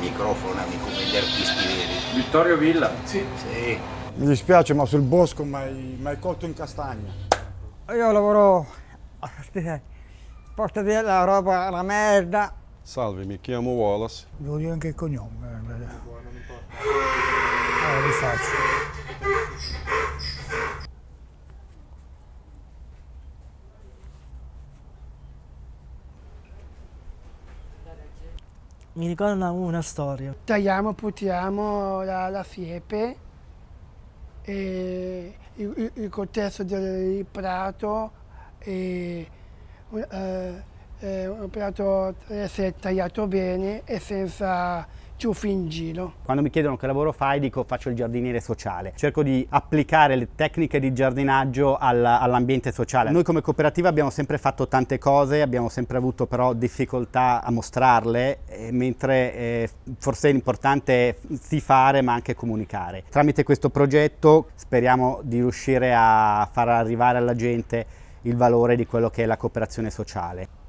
microfono amico degli artisti veri. Vittorio Villa? Sì. sì. Mi dispiace ma sul bosco mi hai colto in castagna. Io lavoro porta via la roba alla merda. Salve, mi chiamo Wallace. Devo dire anche il cognome. Allora, eh, eh faccio mi ricorda una storia. Tagliamo, putiamo la, la siepe e il, il, contesto del prato e un, eh, eh, un prato deve eh, essere tagliato bene e senza ciuffi in giro. Quando mi chiedono che lavoro fai, dico faccio il giardiniere sociale. Cerco di applicare le tecniche di giardinaggio all'ambiente sociale. Noi come cooperativa abbiamo sempre fatto tante cose, abbiamo sempre avuto però difficoltà a mostrarle, eh, mentre eh, forse l'importante è sì fare ma anche comunicare. Tramite questo progetto speriamo di riuscire a far arrivare alla gente il valore di quello che è la cooperazione sociale.